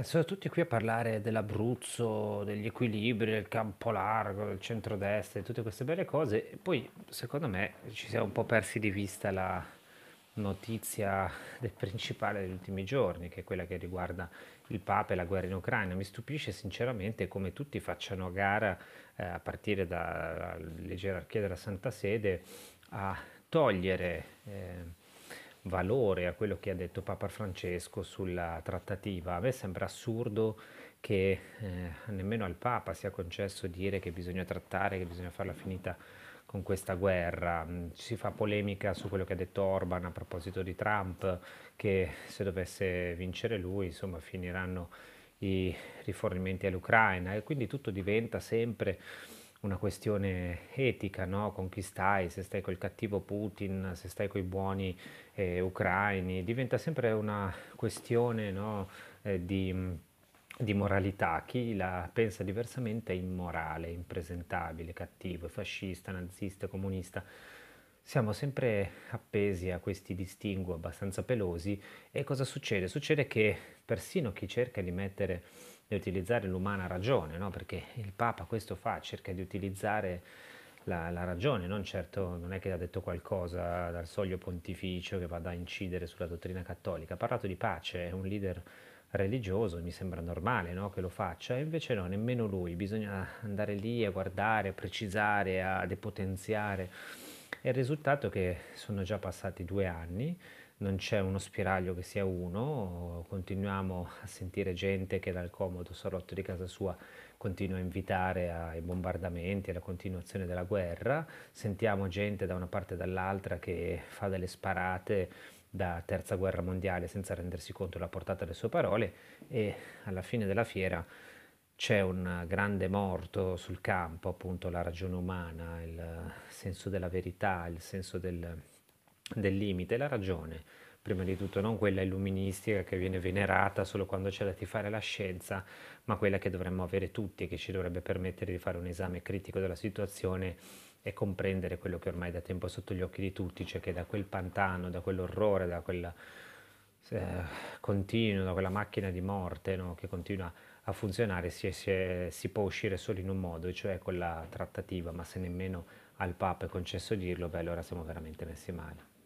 Eh, sono tutti qui a parlare dell'Abruzzo, degli equilibri, del campo largo, del centrodestra, di tutte queste belle cose. E poi, secondo me, ci siamo un po' persi di vista la notizia del principale degli ultimi giorni, che è quella che riguarda il Papa e la guerra in Ucraina. Mi stupisce sinceramente come tutti facciano gara, eh, a partire dalle gerarchie della Santa Sede, a togliere... Eh, valore a quello che ha detto Papa Francesco sulla trattativa. A me sembra assurdo che eh, nemmeno al Papa sia concesso dire che bisogna trattare, che bisogna farla finita con questa guerra. Mm, si fa polemica su quello che ha detto Orban a proposito di Trump, che se dovesse vincere lui, insomma, finiranno i rifornimenti all'Ucraina e quindi tutto diventa sempre una questione etica, no? con chi stai, se stai col cattivo Putin, se stai con i buoni eh, ucraini, diventa sempre una questione no? eh, di, di, moralità, chi la pensa diversamente è immorale, impresentabile, cattivo, fascista, nazista, comunista. Siamo sempre appesi a questi distinguo abbastanza pelosi e cosa succede? Succede che persino chi cerca di mettere di utilizzare l'umana ragione, no? perché il Papa questo fa, cerca di utilizzare la, la, ragione, non certo non è che ha detto qualcosa dal soglio pontificio che vada a incidere sulla dottrina cattolica, ha parlato di pace, è un leader religioso, mi sembra normale no? che lo faccia, e invece no, nemmeno lui, bisogna andare lì a guardare, a precisare, a depotenziare. E il risultato è che sono già passati due anni, non c'è uno spiraglio che sia uno, continuiamo a sentire gente che dal comodo salotto di casa sua continua a invitare ai bombardamenti, alla continuazione della guerra, sentiamo gente da una parte e dall'altra che fa delle sparate da terza guerra mondiale senza rendersi conto della portata delle sue parole e alla fine della fiera c'è un grande morto sul campo, appunto la ragione umana, il senso della verità, il senso del, del limite, la ragione, prima di tutto non quella illuministica che viene venerata solo quando c'è da tifare la scienza, ma quella che dovremmo avere tutti e che ci dovrebbe permettere di fare un esame critico della situazione e comprendere quello che ormai da tempo è sotto gli occhi di tutti, cioè che da quel pantano, da quell'orrore, da quel eh, continuo, da quella macchina di morte no, che continua a funzionare, si, si, si può uscire solo in un modo, cioè con la trattativa, ma se nemmeno al Papa è concesso dirlo, beh allora siamo veramente messi male.